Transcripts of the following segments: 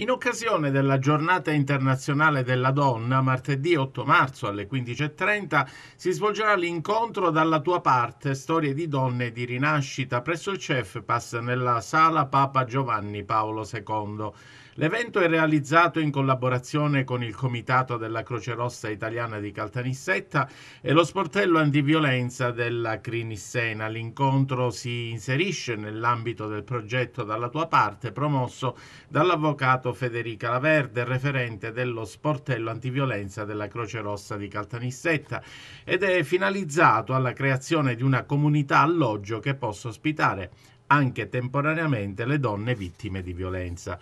In occasione della giornata internazionale della donna, martedì 8 marzo alle 15.30, si svolgerà l'incontro dalla tua parte, storie di donne di rinascita presso il CEF CEFPAS nella sala Papa Giovanni Paolo II. L'evento è realizzato in collaborazione con il Comitato della Croce Rossa Italiana di Caltanissetta e lo sportello antiviolenza della Crinissena. L'incontro si inserisce nell'ambito del progetto Dalla tua parte promosso dall'avvocato avvocato Federica Laverde, referente dello sportello antiviolenza della Croce Rossa di Caltanissetta ed è finalizzato alla creazione di una comunità alloggio che possa ospitare anche temporaneamente le donne vittime di violenza.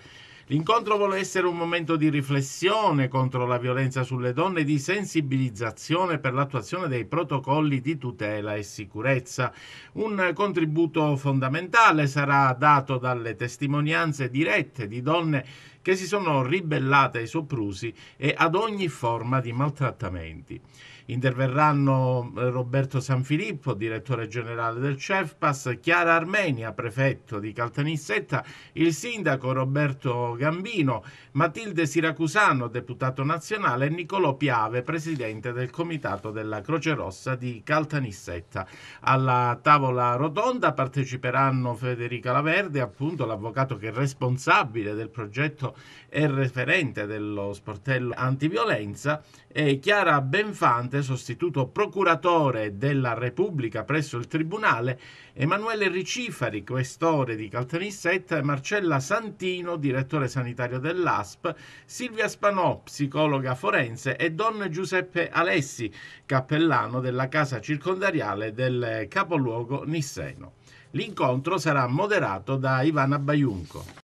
L'incontro vuole essere un momento di riflessione contro la violenza sulle donne e di sensibilizzazione per l'attuazione dei protocolli di tutela e sicurezza. Un contributo fondamentale sarà dato dalle testimonianze dirette di donne che si sono ribellate ai soprusi e ad ogni forma di maltrattamenti. Interverranno eh, Roberto Sanfilippo, direttore generale del CEFPAS, Chiara Armenia, prefetto di Caltanissetta, il sindaco Roberto Gambino, Matilde Siracusano, deputato nazionale, e Nicolò Piave, presidente del comitato della Croce Rossa di Caltanissetta. Alla tavola rotonda parteciperanno Federica Laverde, appunto l'avvocato che è responsabile del progetto e referente dello sportello antiviolenza, e Chiara Benfante, recentemente sostituto procuratore della Repubblica presso il Tribunale, Emanuele Ricifari, questore di Caltanissetta, Marcella Santino, direttore sanitario dell'ASP, Silvia Spanò, psicologa forense, e Don Giuseppe Alessi, cappellano della casa circondariale del capoluogo Nisseno. L'incontro sarà moderato da Ivana Baiunco.